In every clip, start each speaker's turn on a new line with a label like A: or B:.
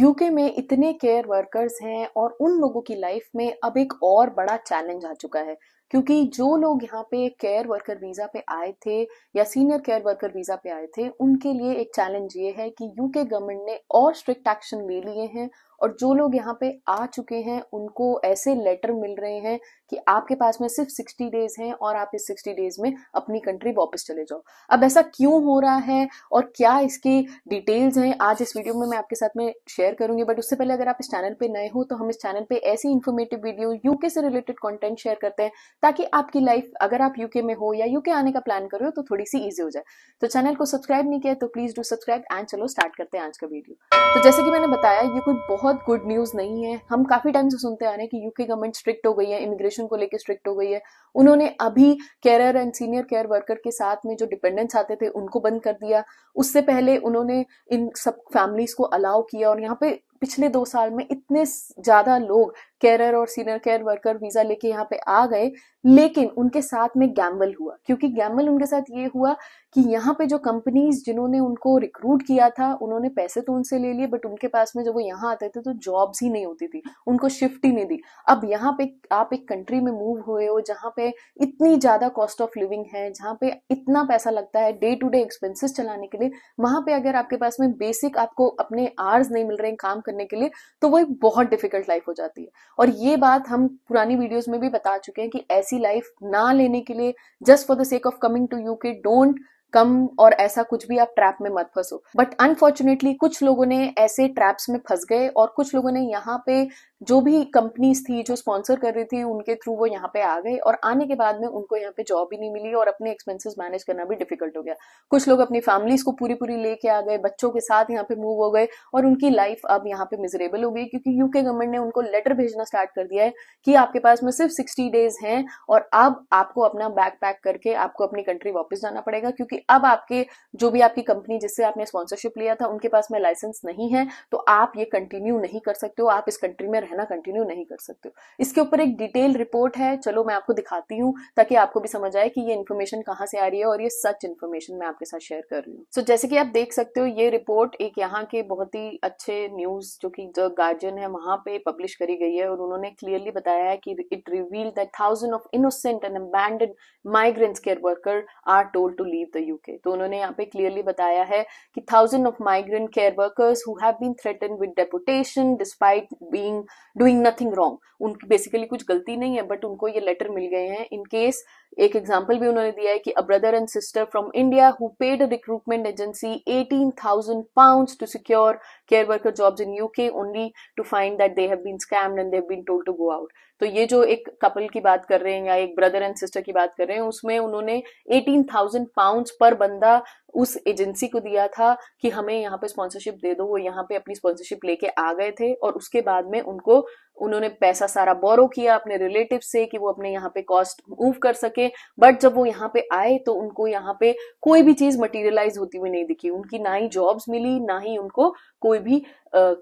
A: UK में इतने care workers हैं और उन लोगों की लाइफ में अब एक और बड़ा चैलेंज आ चुका है क्योंकि जो लोग यहाँ पे केयर वर्कर वीजा पे आए थे या सीनियर केयर वर्कर वीजा पे आए थे उनके लिए एक चैलेंज ये है कि यूके गवर्नमेंट ने और स्ट्रिक्ट एक्शन ले लिए हैं और जो लोग यहाँ पे आ चुके हैं उनको ऐसे लेटर मिल रहे हैं कि आपके पास में सिर्फ सिक्सटी डेज हैं और आप इस सिक्सटी डेज में अपनी कंट्री वापस चले जाओ अब ऐसा क्यों हो रहा है और क्या इसके डिटेल्स हैं आज इस वीडियो में मैं आपके साथ में शेयर करूंगी बट उससे पहले अगर आप इस चैनल पे नए हो तो हम इस चैनल पे ऐसी इन्फॉर्मेटिव वीडियो यूके से रिलेटेड कॉन्टेंट शेयर करते हैं ताकि आपकी लाइफ अगर आप यूके में हो या यूके आने का प्लान करो तो थोड़ी सी ईजी हो जाए तो चैनल को सब्सक्राइब नहीं किया तो प्लीज डू सब्सक्राइब एंड चलो स्टार्ट करते हैं आज का वीडियो तो जैसे कि मैंने बताया ये कोई बहुत बहुत गुड न्यूज़ नहीं है हम काफ़ी टाइम से सुनते आ रहे हैं कि यूके गवर्नमेंट स्ट्रिक्ट हो गई है इमिग्रेशन को लेकर स्ट्रिक्ट हो गई है उन्होंने अभी care and senior care worker के साथ में जो डिपेंडेंट्स आते थे उनको बंद कर दिया उससे पहले उन्होंने इन सब फैमिलीज़ को अलाउ किया और यहाँ पे पिछले दो साल में इतने ज़्यादा लोग केयर और सीनियर केयर वर्कर वीजा लेके यहाँ पे आ गए लेकिन उनके साथ में गैम्बल हुआ क्योंकि गैम्बल उनके साथ ये हुआ कि यहाँ पे जो कंपनीज जिन्होंने उनको रिक्रूट किया था उन्होंने पैसे तो उनसे ले लिए बट उनके पास में जब वो यहाँ आते थे तो जॉब्स ही नहीं होती थी उनको शिफ्ट ही नहीं दी अब यहाँ पे आप एक कंट्री में मूव हुए हो जहाँ पे इतनी ज़्यादा कॉस्ट ऑफ लिविंग है जहाँ पे इतना पैसा लगता है डे टू डे एक्सपेंसिस चलाने के लिए वहां पे अगर आपके पास में बेसिक आपको अपने आर्स नहीं मिल रहे काम करने के लिए तो वो एक बहुत डिफिकल्ट लाइफ हो जाती है और ये बात हम पुरानी वीडियोस में भी बता चुके हैं कि ऐसी लाइफ ना लेने के लिए just for the sake of coming to U K don't come और ऐसा कुछ भी आप ट्रैप में मत फंसो बट अनफॉर्चुनेटली कुछ लोगों ने ऐसे ट्रैप्स में फंस गए और कुछ लोगों ने यहाँ पे जो भी कंपनीज थी जो स्पॉन्सर कर रही थी उनके थ्रू वो यहाँ पे आ गए और आने के बाद में उनको यहाँ पे जॉब ही नहीं मिली और अपने एक्सपेंसेस मैनेज करना भी डिफिकल्ट हो गया कुछ लोग अपनी फैमिलीज को पूरी पूरी लेके आ गए बच्चों के साथ यहाँ पे मूव हो गए और उनकी लाइफ अब यहाँ पे मिजरेबल हो गई क्योंकि यूके गवर्नमेंट ने उनको लेटर भेजना स्टार्ट कर दिया है कि आपके पास में सिर्फ सिक्सटी डेज हैं और अब आपको अपना बैग पैक करके आपको अपनी कंट्री वापस जाना पड़ेगा क्योंकि अब आपके जो भी आपकी कंपनी जिससे आपने स्पॉन्सरशिप लिया था उनके पास में लाइसेंस नहीं है तो आप ये कंटिन्यू नहीं कर सकते हो आप इस कंट्री में रह रहना कंटिन्यू नहीं कर सकते हो इसके ऊपर एक डिटेल रिपोर्ट है चलो मैं आपको दिखाती हूँ ताकि आपको भी समझ आए कि ये इन्फॉर्मेशन कहाँ से आ रही है और ये सच इन्फॉर्मेशन मैं आपके साथ शेयर कर रही हूँ सो so, जैसे कि आप देख सकते हो ये रिपोर्ट एक यहाँ के बहुत ही अच्छे न्यूज जो की जो गार्जियन है वहां पे पब्लिश करी गई है और उन्होंने क्लियरली बताया है कि it reveal that thousand of innocent and abandon migrant care worker are told to leave the UK तो उन्होंने यहाँ पे क्लियरली बताया है कि thousand of migrant care workers who have been threaten with deputation despite being doing nothing wrong उनकी basically कुछ गलती नहीं है बट उनको ये लेटर मिल गए हैं इन केस एक एग्जाम्पल भी उन्होंने दिया है कि a brother and sister from India who paid a recruitment agency eighteen 18,000 pounds to secure care worker jobs in UK only to find that they have been scam and they've been told to go out तो ये जो एक couple की बात कर रहे हैं या एक ब्रदर एंड सिस्टर की बात कर रहे हैं उसमें उन्होंने एटीन थाउजेंड पाउंड पर बंदा उस एजेंसी को दिया था कि हमें यहाँ पे स्पॉन्सरशिप दे दो वो यहाँ पे अपनी स्पॉन्सरशिप लेके आ गए थे और उसके बाद में उनको उन्होंने पैसा सारा बोरो किया अपने रिलेटिव से कि वो अपने यहाँ पे कॉस्ट मूव कर सके बट जब वो यहाँ पे आए तो उनको यहाँ पे कोई भी चीज मटेरियलाइज होती हुई नहीं दिखी उनकी ना ही जॉब्स मिली ना ही उनको कोई भी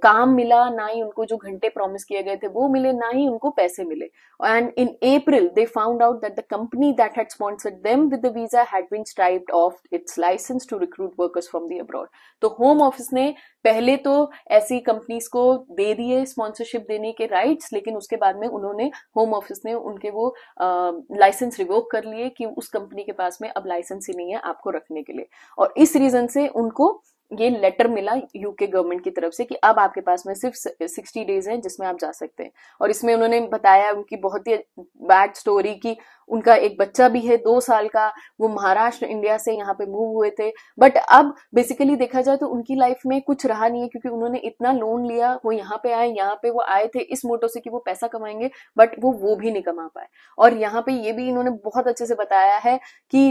A: काम मिला ना ही उनको जो घंटे प्रॉमिस किए गए थे वो मिले ना ही उनको पैसे मिले and in April they found out that the company that had sponsored them with the visa had been stripped of its licence to recruit workers from the abroad तो होम ऑफिस ने पहले तो ऐसी कंपनीज को दे दिए sponsorship देने के rights लेकिन उसके बाद में उन्होंने होम ऑफिस ने उनके वो लाइसेंस रिवोक कर लिए कि उस कंपनी के पास में अब लाइसेंस ही नहीं है आपको रखने के लिए और इस रीजन से उनको ये लेटर मिला यूके गवर्नमेंट की तरफ से कि अब आपके पास में सिर्फ सिक्सटी डेज हैं जिसमें आप जा सकते हैं और इसमें उन्होंने बताया उनकी बहुत ही बैड स्टोरी की उनका एक बच्चा भी है दो साल का वो महाराष्ट्र इंडिया से यहाँ पे मूव हुए थे बट अब बेसिकली देखा जाए तो उनकी लाइफ में कुछ रहा नहीं है क्योंकि उन्होंने इतना लोन लिया वो यहाँ पे आए यहाँ पे वो आए थे इस मोटो से कि वो पैसा कमाएंगे बट वो वो भी नहीं कमा पाए और यहाँ पे ये भी इन्होंने बहुत अच्छे से बताया है कि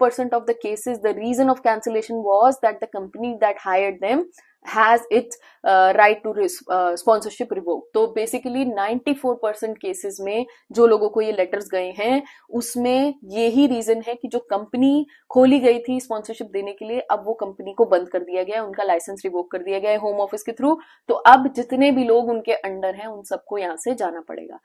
A: percent of the cases the reason of cancellation was that the company that hire them has its right to sponsorship revoke तो बेसिकली 94 परसेंट केसेस में जो लोगों को ये लेटर्स गए हैं उसमें यही रीजन है कि जो कंपनी खोली गई थी स्पॉन्सरशिप देने के लिए अब वो कंपनी को बंद कर दिया गया उनका लाइसेंस रिवोक कर दिया गया है होम ऑफिस के थ्रू तो अब जितने भी लोग उनके अंडर हैं उन सबको यहाँ से जाना पड़ेगा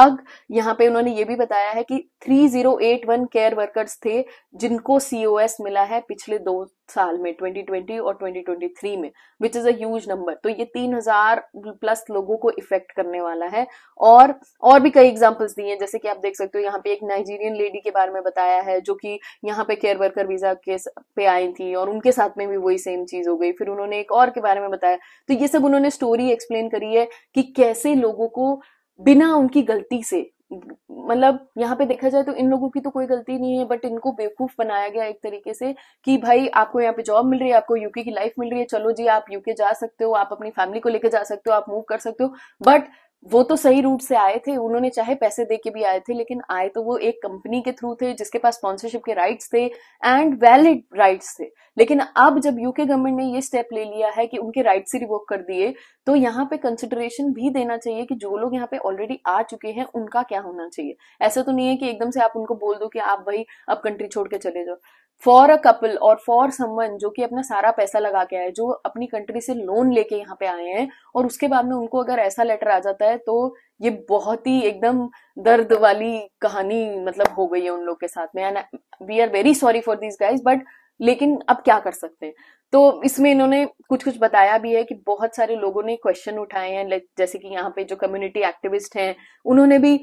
A: आग यहाँ पे उन्होंने ये भी बताया है कि 3081 केयर वर्कर्स थे जिनको सीओएस मिला है पिछले दो साल में 2020 और 2023 में which is a huge number तो ये तीन हजार प्लस लोगों को इफेक्ट करने वाला है और और भी कई एग्जाम्पल्स दिए हैं जैसे कि आप देख सकते हो यहाँ पे एक नाइजीरियन लेडी के बारे में बताया है जो कि यहाँ पे केयर वर्कर वीजा के पे आई थी और उनके साथ में भी वही सेम चीज हो गई फिर उन्होंने एक और के बारे में बताया तो ये सब उन्होंने स्टोरी एक्सप्लेन करी है कि कैसे लोगों को बिना उनकी गलती से मतलब यहाँ पे देखा जाए तो इन लोगों की तो कोई गलती नहीं है बट इनको बेवकूफ बनाया गया एक तरीके से कि भाई आपको यहाँ पे जॉब मिल रही है आपको यूके की लाइफ मिल रही है चलो जी आप यूके जा सकते हो आप अपनी फैमिली को लेकर जा सकते हो आप मूव कर सकते हो बट वो तो सही रूट से आए थे उन्होंने चाहे पैसे दे के भी आए थे लेकिन आए तो वो एक कंपनी के थ्रू थे जिसके पास स्पॉन्सरशिप के राइट्स थे एंड वैलिड राइट्स थे लेकिन अब जब यूके गवर्नमेंट ने ये स्टेप ले लिया है कि उनके राइट्स ही रिवोक कर दिए तो यहाँ पे कंसिडरेशन भी देना चाहिए कि जो लोग यहाँ पे ऑलरेडी आ चुके हैं उनका क्या होना चाहिए ऐसा तो नहीं है कि एकदम से आप उनको बोल दो कि आप भाई अब कंट्री छोड़ के चले जाओ फॉर अ कपल और फॉर समवन जो कि अपना सारा पैसा लगा के आए जो अपनी कंट्री से लोन लेके यहाँ पे आए हैं और उसके बाद में उनको अगर ऐसा लेटर आ जाता है तो ये बहुत ही एकदम दर्द वाली कहानी मतलब हो गई है उन लोग के साथ में and we are very sorry for this guys but लेकिन अब क्या कर सकते हैं तो इसमें इन्होंने कुछ कुछ बताया भी है कि बहुत सारे लोगों ने क्वेश्चन उठाए हैं जैसे कि यहाँ पे जो कम्युनिटी एक्टिविस्ट हैं उन्होंने भी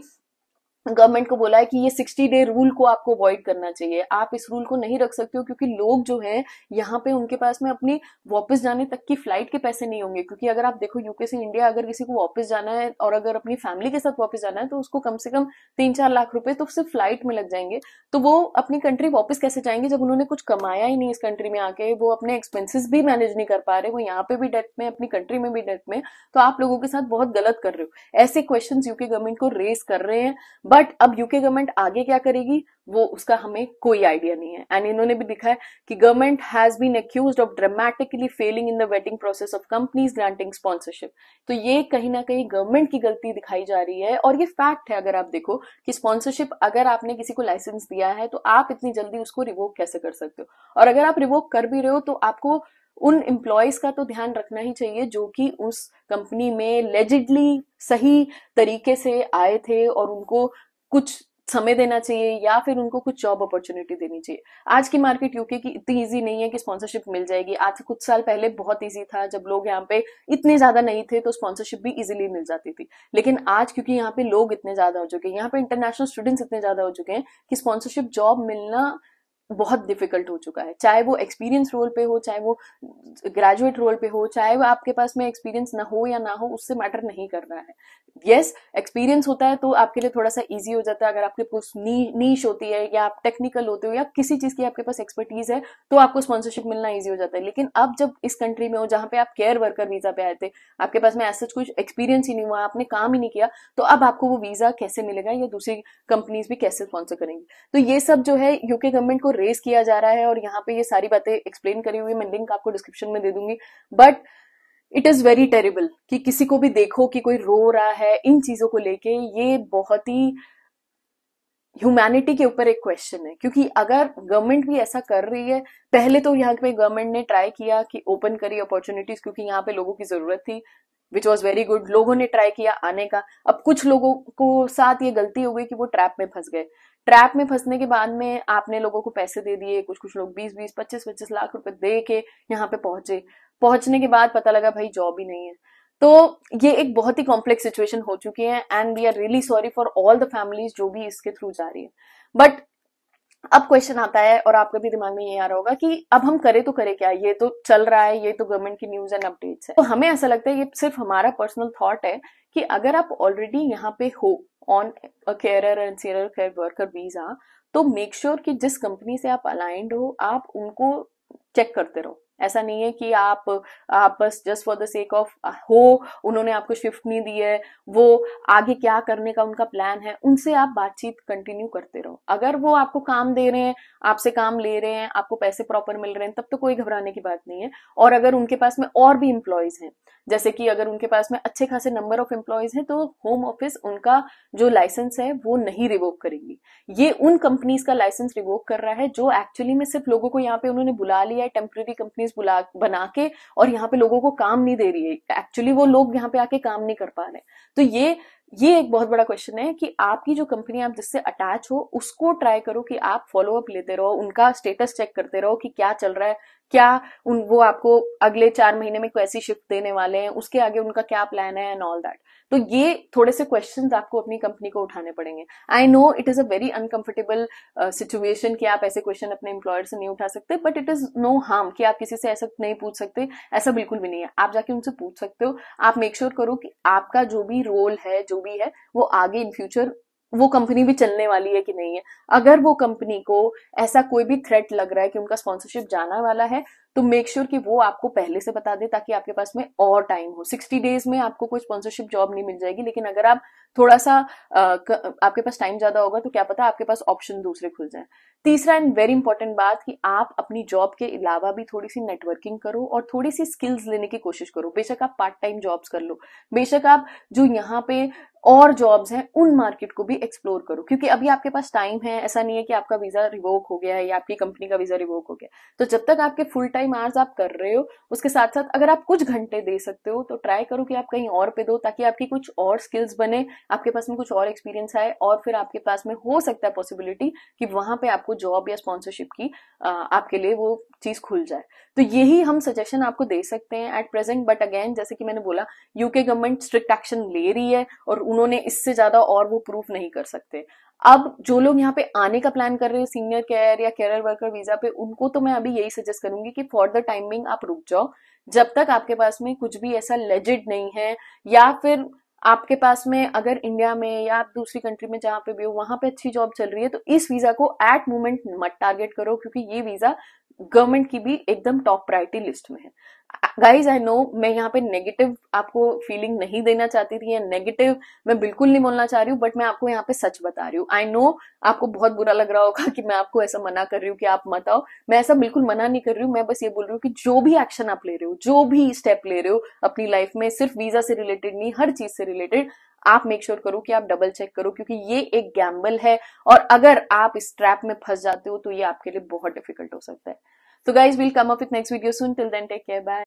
A: गवर्नमेंट को बोला है कि ये सिक्सटी डे रूल को आपको अवॉइड करना चाहिए आप इस रूल को नहीं रख सकते हो क्योंकि लोग जो है यहाँ पे उनके पास में अपनी वापस जाने तक की फ्लाइट के पैसे नहीं होंगे क्योंकि अगर आप देखो यूके से इंडिया अगर किसी को वापस जाना है और अगर अपनी फैमिली के साथ वापस जाना है तो उसको कम से कम तीन चार लाख रुपए तो सिर्फ फ्लाइट में लग जाएंगे तो वो अपनी कंट्री वापस कैसे जाएंगे जब उन्होंने कुछ कमाया ही नहीं इस कंट्री में आके वो अपने एक्सपेंसिस भी मैनेज नहीं कर पा रहे वो यहाँ पे भी डेट में अपनी कंट्री में भी डेट में तो आप लोगों के साथ बहुत गलत कर रहे हो ऐसे क्वेश्चन यूके गवर्नमेंट को रेज कर रहे हैं बट अब यूके गवर्नमेंट आगे क्या करेगी वो उसका हमें कोई आइडिया नहीं है एंड इन्होंने भी दिखा है कि government has been accused of dramatically failing in the vetting process of companies granting sponsorship तो ये कहीं ना कहीं गवर्नमेंट की गलती दिखाई जा रही है और ये फैक्ट है अगर आप देखो कि स्पॉन्सरशिप अगर आपने किसी को लाइसेंस दिया है तो आप इतनी जल्दी उसको रिवोक कैसे कर सकते हो और अगर आप रिवोक कर भी रहे हो तो आपको उन एम्प्लॉयज का तो ध्यान रखना ही चाहिए जो कि उस कंपनी में लेजिडली सही तरीके से आए थे और उनको कुछ समय देना चाहिए या फिर उनको कुछ जॉब अपॉर्चुनिटी देनी चाहिए आज की मार्केट यूके की इतनी इजी नहीं है कि स्पॉन्सरशिप मिल जाएगी आज से कुछ साल पहले बहुत इजी था जब लोग यहाँ पे इतने ज्यादा नहीं थे तो स्पॉन्सरशिप भी इजीली मिल जाती थी लेकिन आज क्योंकि यहाँ पे लोग इतने ज्यादा हो चुके हैं यहाँ पे इंटरनेशनल स्टूडेंट्स इतने ज्यादा हो चुके हैं कि स्पॉन्सरशिप जॉब मिलना बहुत डिफिकल्ट हो चुका है चाहे वो एक्सपीरियंस रोल पे हो चाहे वो ग्रेजुएट रोल पे हो चाहे वो आपके पास में एक्सपीरियंस ना हो या ना हो उससे मैटर नहीं कर रहा है यस yes, एक्सपीरियंस होता है तो आपके लिए थोड़ा सा इजी हो जाता है अगर आपके पास नी, नीश होती है या आप टेक्निकल होते हो या किसी चीज़ की आपके पास एक्सपर्टीज है तो आपको स्पॉन्सरशिप मिलना ईजी हो जाता है लेकिन अब जब इस कंट्री में हो जहां पे आप केयर वर्कर वीजा पे आए थे आपके पास में ऐसा कुछ एक्सपीरियंस ही नहीं हुआ आपने काम ही नहीं किया तो अब आपको वो वीजा कैसे मिलेगा या दूसरी कंपनीज भी कैसे स्पॉन्सर करेंगी तो ये सब जो है यूके गवर्नमेंट को रेस किया जा रहा है और यहाँ पे ये सारी बातें एक्सप्लेन करी हुई मैं लिंक आपको डिस्क्रिप्शन में दे दूंगी but it is very terrible कि किसी को भी देखो कि कोई रो रहा है इन चीजों को लेके ये बहुत ही ह्यूमैनिटी के ऊपर एक क्वेश्चन है क्योंकि अगर गवर्नमेंट भी ऐसा कर रही है पहले तो यहाँ पे गवर्नमेंट ने ट्राई किया कि ओपन करी अपॉर्चुनिटीज क्योंकि यहाँ पे लोगों की जरूरत थी विच वॉज वेरी गुड लोगों ने ट्राई किया आने का अब कुछ लोगों को साथ ये गलती हो गई कि वो ट्रैप में फंस गए ट्रैप में फंसने के बाद में आपने लोगों को पैसे दे दिए कुछ कुछ लोग बीस बीस पच्चीस पच्चीस लाख रुपए दे के यहाँ पे पहुंचे पहुंचने के बाद पता लगा भाई जॉब ही नहीं है तो ये एक बहुत ही कॉम्प्लेक्स सिचुएशन हो चुकी है and we are really sorry for all the families जो भी इसके थ्रू जा रही है बट अब क्वेश्चन आता है और आपका भी दिमाग में ये आ रहा होगा कि अब हम करे तो करें क्या ये तो चल रहा है ये तो गवर्नमेंट की न्यूज एंड अपडेट्स है तो हमें ऐसा लगता है ये सिर्फ हमारा पर्सनल थॉट है कि अगर आप ऑलरेडी यहाँ पे हो on care and serial care worker visa तो मेक श्योर sure कि जिस कंपनी से आप अलाइंड हो आप उनको चेक करते रहो ऐसा नहीं है कि आप आप बस just for the sake of हो उन्होंने आपको शिफ्ट नहीं दी है वो आगे क्या करने का उनका प्लान है उनसे आप बातचीत कंटिन्यू करते रहो अगर वो आपको काम दे रहे हैं आपसे काम ले रहे हैं आपको पैसे प्रॉपर मिल रहे हैं तब तो कोई घबराने की बात नहीं है और अगर उनके पास में और भी इम्प्लॉयज हैं जैसे कि अगर उनके पास में अच्छे खासे नंबर ऑफ एम्प्लॉयज हैं तो होम ऑफिस उनका जो लाइसेंस है वो नहीं रिवोक करेगी ये उन कंपनीज का लाइसेंस रिवोक कर रहा है जो एक्चुअली में सिर्फ लोगों को यहाँ पे उन्होंने बुला लिया है टेम्प्रेरी कंपनीज बुला बना के और यहाँ पे लोगों को काम नहीं दे रही है एक्चुअली वो लोग यहाँ पे आके काम नहीं कर पा रहे तो ये ये एक बहुत बड़ा क्वेश्चन है कि आपकी जो कंपनी आप जिससे अटैच हो उसको ट्राई करो कि आप फॉलोअप लेते रहो उनका स्टेटस चेक करते रहो कि क्या चल रहा है क्या उन वो आपको अगले चार महीने में कैसी शिफ्ट देने वाले हैं उसके आगे उनका क्या प्लान है एंड ऑल दैट तो ये थोड़े से क्वेश्चंस आपको अपनी कंपनी को उठाने पड़ेंगे I know it is a very uncomfortable situation कि आप ऐसे क्वेश्चन अपने एम्प्लॉयर से नहीं उठा सकते but it is no harm कि आप किसी से ऐसा नहीं पूछ सकते ऐसा बिल्कुल भी नहीं है आप जाके उनसे पूछ सकते हो आप मेक श्योर sure करो कि आपका जो भी रोल है जो भी है वो आगे इन फ्यूचर वो कंपनी भी चलने वाली है कि नहीं है अगर वो कंपनी को ऐसा कोई भी थ्रेट लग रहा है कि उनका स्पॉन्सरशिप जाना वाला है तो मेक श्योर sure कि वो आपको पहले से बता दे ताकि आपके पास में और टाइम हो सिक्सटी डेज में आपको कोई स्पॉन्सरशिप जॉब नहीं मिल जाएगी लेकिन अगर आप थोड़ा सा आ, क, आपके पास टाइम ज्यादा होगा तो क्या पता आपके पास ऑप्शन दूसरे खुल जाए तीसरा एंड वेरी इंपॉर्टेंट बात कि आप अपनी जॉब के अलावा भी थोड़ी सी नेटवर्किंग करो और थोड़ी सी स्किल्स लेने की कोशिश करो बेशक आप पार्ट टाइम जॉब्स कर लो बेशक आप जो यहाँ पे और जॉब्स हैं उन मार्केट को भी एक्सप्लोर करो क्योंकि अभी आपके पास टाइम है ऐसा नहीं है कि आपका वीजा रिवोक हो गया है या आपकी कंपनी का वीजा रिवोक हो गया तो जब तक आपके फुल टाइम टाइम आवर्स आप कर रहे हो उसके साथ साथ अगर आप कुछ घंटे दे सकते हो तो ट्राई करो कि आप कहीं और पे दो ताकि आपकी कुछ और स्किल्स बने आपके पास में कुछ और एक्सपीरियंस आए और फिर आपके पास में हो सकता है पॉसिबिलिटी कि वहां पे आपको जॉब या स्पॉन्सरशिप की आपके लिए वो चीज खुल जाए तो यही हम सजेशन आपको दे सकते हैं एट प्रेजेंट बट अगेन जैसे कि मैंने बोला यूके गवर्नमेंट स्ट्रिक्ट एक्शन ले रही है और उन्होंने इससे ज्यादा और वो प्रूफ नहीं कर सकते अब जो लोग यहाँ पे आने का प्लान कर रहे हैं सीनियर केयर या केयर वर्कर वीजा पे उनको तो मैं अभी यही सजेस्ट करूंगी कि फॉर द टाइमिंग आप रुक जाओ जब तक आपके पास में कुछ भी ऐसा लेजिड नहीं है या फिर आपके पास में अगर इंडिया में या आप दूसरी कंट्री में जहां पे भी हो वहां पे अच्छी जॉब चल रही है तो इस वीजा को एट मोमेंट मत टारगेट करो क्योंकि ये वीजा गवर्नमेंट की भी एकदम टॉप प्रायोरिटी लिस्ट में है गाइज आई नो मैं यहाँ पे नेगेटिव आपको फीलिंग नहीं देना चाहती थी या नेगेटिव मैं बिल्कुल नहीं बोलना चाह रही हूँ बट मैं आपको यहाँ पे सच बता रही हूँ आई नो आपको बहुत बुरा लग रहा होगा कि मैं आपको ऐसा मना कर रही हूँ कि आप मत आओ मैं ऐसा बिल्कुल मना नहीं कर रही हूँ मैं बस ये बोल रही हूँ कि जो भी एक्शन आप ले रहे हो जो भी स्टेप ले रहे हो अपनी लाइफ में सिर्फ वीजा से रिलेटेड नहीं हर चीज से रिलेटेड आप मेक श्योर sure करो कि आप डबल चेक करो क्योंकि ये एक गैम्बल है और अगर आप इस ट्रैप में फंस जाते हो तो ये आपके लिए बहुत डिफिकल्ट हो सकता है तो guys will come up with next video soon till then take care bye